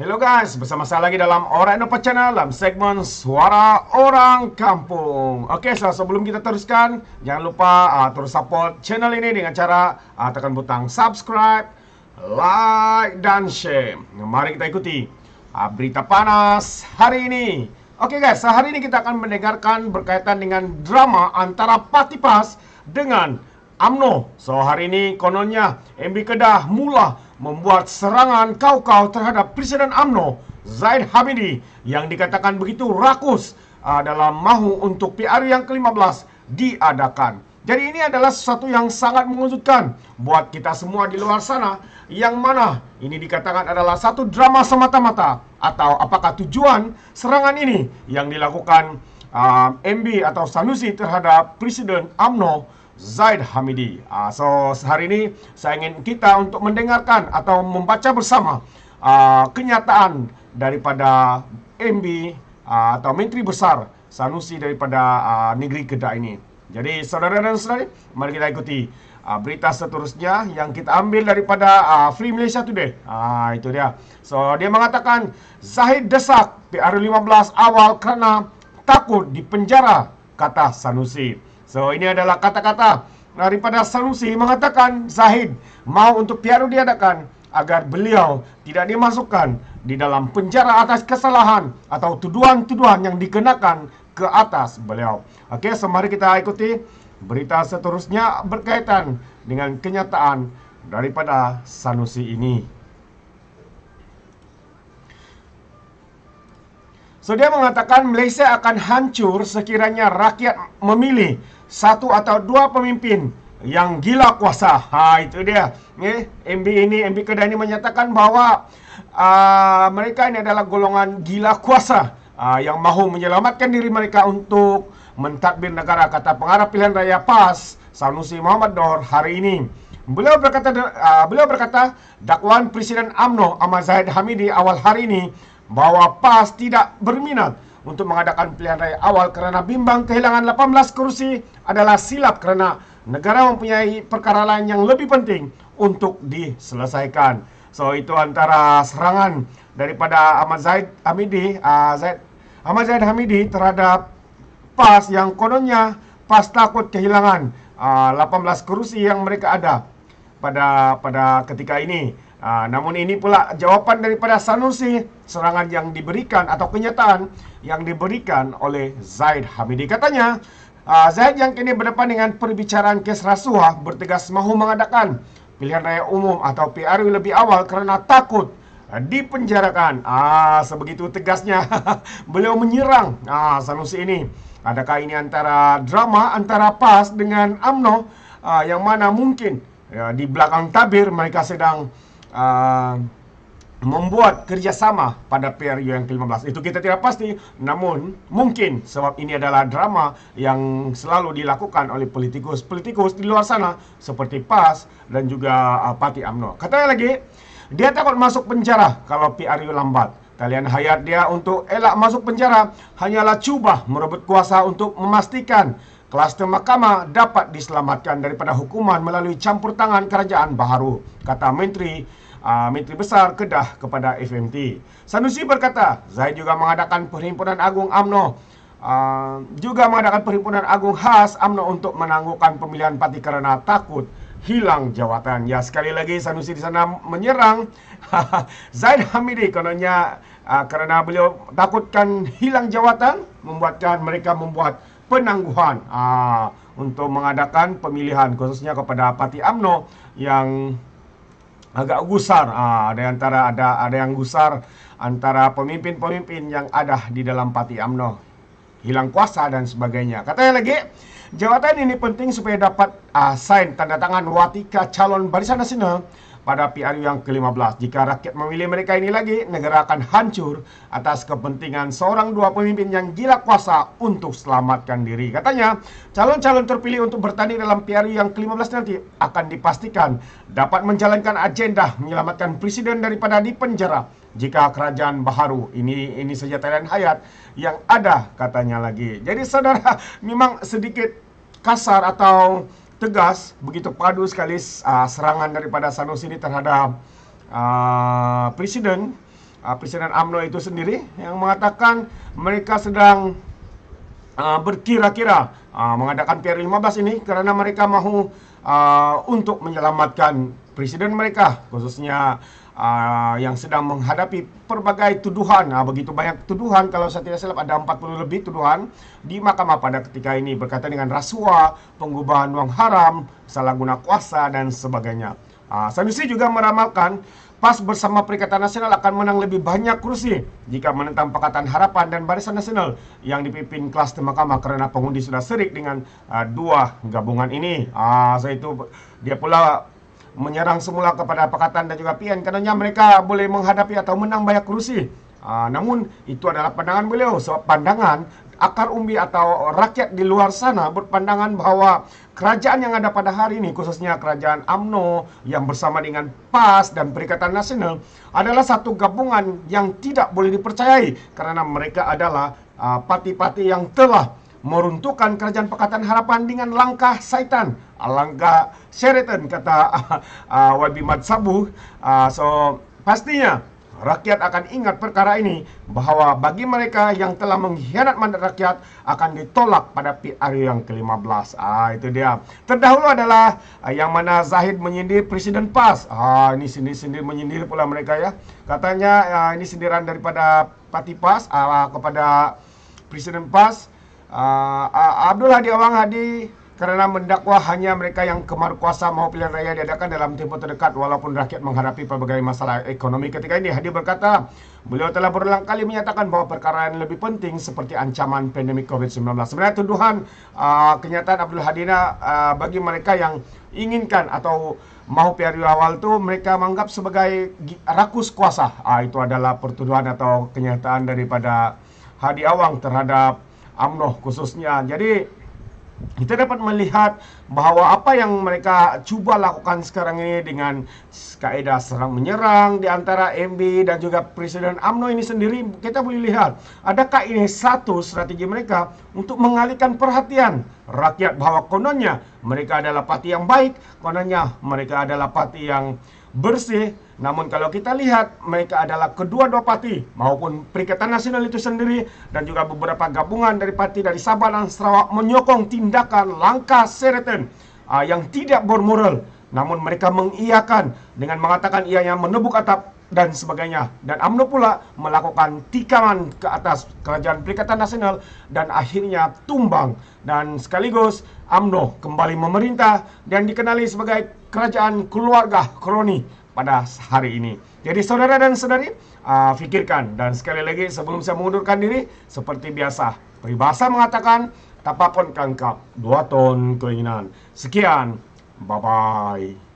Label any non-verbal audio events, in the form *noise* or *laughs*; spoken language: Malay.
Hello guys, bersama saya lagi dalam Orang Indo Channel dalam segmen Suara Orang Kampung. Okey, so sebelum kita teruskan, jangan lupa uh, terus support channel ini dengan cara uh, tekan butang subscribe, like dan share. Mari kita ikuti uh, berita panas hari ini. Okey guys, sehari ini kita akan mendengarkan berkaitan dengan drama antara Patipas dengan AMNO. So hari ini kononnya MB Kedah mula membuat serangan kau-kau terhadap Presiden AMNO Zaid Hamidi yang dikatakan begitu rakus ah, dalam mahu untuk PR yang ke-15 diadakan. Jadi ini adalah sesuatu yang sangat mengejutkan buat kita semua di luar sana yang mana ini dikatakan adalah satu drama semata-mata atau apakah tujuan serangan ini yang dilakukan uh, ah, MB atau Sanusi terhadap Presiden AMNO Zaid Hamidi. Uh, so hari ini saya ingin kita untuk mendengarkan atau membaca bersama uh, kenyataan daripada MB uh, ah, atau Menteri Besar Sanusi daripada uh, negeri Kedah ini. Jadi saudara dan saudari, mari kita ikuti uh, berita seterusnya yang kita ambil daripada uh, Free Malaysia Today. Ah uh, itu dia. So dia mengatakan Zaid desak PR15 awal kerana takut dipenjara kata Sanusi. So ini adalah kata-kata daripada Sanusi mengatakan Zahid mau untuk PRU diadakan agar beliau tidak dimasukkan di dalam penjara atas kesalahan atau tuduhan-tuduhan yang dikenakan ke atas beliau. Okey, okay, semari kita ikuti berita seterusnya berkaitan dengan kenyataan daripada Sanusi ini. So dia mengatakan Malaysia akan hancur sekiranya rakyat memilih satu atau dua pemimpin yang gila kuasa. Ha itu dia. Okay. MB ini MB Kedah ini menyatakan bahawa uh, mereka ini adalah golongan gila kuasa uh, yang mahu menyelamatkan diri mereka untuk mentadbir negara kata pengarah pilihan raya PAS Sanusi Muhammad Dor hari ini. Beliau berkata uh, beliau berkata dakwaan Presiden AMNO Ahmad Zahid Hamidi awal hari ini bahawa PAS tidak berminat untuk mengadakan pilihan raya awal kerana bimbang kehilangan 18 kerusi adalah silap kerana negara mempunyai perkara lain yang lebih penting untuk diselesaikan. So itu antara serangan daripada Ahmad Zaid Hamidi, uh, Zaid, Ahmad Zaid Hamidi terhadap PAS yang kononnya PAS takut kehilangan uh, ah, 18 kerusi yang mereka ada pada pada ketika ini. Aa, ah, namun ini pula jawapan daripada Sanusi serangan yang diberikan atau kenyataan yang diberikan oleh Zaid Hamidi. Katanya, aa, ah, Zaid yang kini berdepan dengan perbicaraan kes rasuah bertegas mahu mengadakan pilihan raya umum atau PRU lebih awal kerana takut dipenjarakan. Ah, sebegitu tegasnya *laughs* beliau menyerang ah, Sanusi ini. Adakah ini antara drama antara PAS dengan AMNO ah, yang mana mungkin ya, di belakang tabir mereka sedang Ah, membuat kerjasama pada PRU yang ke-15. Itu kita tidak pasti, namun mungkin sebab ini adalah drama yang selalu dilakukan oleh politikus-politikus di luar sana seperti PAS dan juga uh, ah, Parti UMNO. Katanya lagi, dia takut masuk penjara kalau PRU lambat. Kalian hayat dia untuk elak masuk penjara hanyalah cuba merebut kuasa untuk memastikan Kluster mahkamah dapat diselamatkan daripada hukuman melalui campur tangan kerajaan baharu, kata Menteri uh, Menteri Besar Kedah kepada FMT. Sanusi berkata, Zaid juga mengadakan perhimpunan agung AMNO uh, ah, juga mengadakan perhimpunan agung khas AMNO untuk menangguhkan pemilihan parti kerana takut hilang jawatan. Ya sekali lagi Sanusi di sana menyerang *laughs* Zaid Hamidi kononnya uh, kerana beliau takutkan hilang jawatan membuatkan mereka membuat penangguhan aa, ah, untuk mengadakan pemilihan khususnya kepada parti AMNO yang agak gusar aa, ah, ada antara ada ada yang gusar antara pemimpin-pemimpin yang ada di dalam parti AMNO hilang kuasa dan sebagainya katanya lagi jawatan ini penting supaya dapat aa, ah, sign tanda tangan watika calon barisan nasional pada PRU yang ke-15. Jika rakyat memilih mereka ini lagi, negara akan hancur atas kepentingan seorang dua pemimpin yang gila kuasa untuk selamatkan diri. Katanya, calon-calon terpilih untuk bertanding dalam PRU yang ke-15 nanti akan dipastikan dapat menjalankan agenda menyelamatkan presiden daripada dipenjara jika kerajaan baru ini ini saja Thailand Hayat yang ada katanya lagi. Jadi saudara *laughs* memang sedikit kasar atau tegas begitu padu sekali uh, serangan daripada Sanusi ini terhadap uh, presiden uh, presiden AMNO itu sendiri yang mengatakan mereka sedang uh, berkira-kira uh, mengadakan PR15 ini kerana mereka mahu uh, untuk menyelamatkan presiden mereka khususnya Ah, yang sedang menghadapi berbagai tuduhan. Ah, begitu banyak tuduhan kalau saya tidak salah ada 40 lebih tuduhan di mahkamah pada ketika ini berkaitan dengan rasuah, pengubahan uang haram, salah guna kuasa dan sebagainya. Uh, Sanusi juga meramalkan PAS bersama Perikatan Nasional akan menang lebih banyak kursi jika menentang Pakatan Harapan dan Barisan Nasional yang dipimpin kelas di mahkamah karena pengundi sudah serik dengan uh, dua gabungan ini. Ah, uh, saya itu dia pula menyerang semula kepada Pakatan dan juga PN kerana mereka boleh menghadapi atau menang banyak kerusi. Uh, namun itu adalah pandangan beliau sebab pandangan akar umbi atau rakyat di luar sana berpandangan bahawa kerajaan yang ada pada hari ini khususnya kerajaan AMNO yang bersama dengan PAS dan Perikatan Nasional adalah satu gabungan yang tidak boleh dipercayai kerana mereka adalah ah, parti-parti uh, yang telah meruntuhkan kerajaan pekatan Harapan dengan langkah syaitan, langkah Sheraton kata uh, *laughs* Wabi Wabi Sabu. Uh, ah, so pastinya rakyat akan ingat perkara ini bahwa bagi mereka yang telah mengkhianat mandat rakyat akan ditolak pada PRU yang ke-15. Ah itu dia. Terdahulu adalah uh, yang mana Zahid menyindir Presiden PAS. Ah ini sindir-sindir menyindir pula mereka ya. Katanya uh, ini sindiran daripada Pati PAS uh, kepada Presiden PAS uh, Abdul Hadi Awang Hadi kerana mendakwa hanya mereka yang kemar kuasa mahu pilihan raya diadakan dalam tempoh terdekat walaupun rakyat menghadapi pelbagai masalah ekonomi ketika ini. Hadi berkata, beliau telah berulang kali menyatakan bahawa perkara yang lebih penting seperti ancaman pandemik COVID-19. Sebenarnya tuduhan uh, kenyataan Abdul Hadi uh, bagi mereka yang inginkan atau mahu PRU awal tu mereka menganggap sebagai rakus kuasa. Uh, itu adalah pertuduhan atau kenyataan daripada Hadi Awang terhadap UMNO khususnya. Jadi kita dapat melihat bahawa apa yang mereka cuba lakukan sekarang ini dengan kaedah serang menyerang di antara MB dan juga Presiden UMNO ini sendiri kita boleh lihat adakah ini satu strategi mereka untuk mengalihkan perhatian rakyat bahawa kononnya mereka adalah parti yang baik kononnya mereka adalah parti yang bersih. Namun kalau kita lihat mereka adalah kedua dua parti maupun Perikatan Nasional itu sendiri dan juga beberapa gabungan dari parti dari Sabah dan Sarawak menyokong tindakan langkah Sereten uh, ah, yang tidak bermoral. Namun mereka mengiyakan dengan mengatakan ianya menebuk atap dan sebagainya. Dan AMNO pula melakukan tikaman ke atas kerajaan Perikatan Nasional dan akhirnya tumbang. Dan sekaligus AMNO kembali memerintah dan dikenali sebagai kerajaan keluarga kroni pada hari ini. Jadi saudara dan saudari, uh, fikirkan dan sekali lagi sebelum saya mengundurkan diri, seperti biasa, peribahasa mengatakan, tapak pun kangkap, dua ton keinginan. Sekian, bye-bye.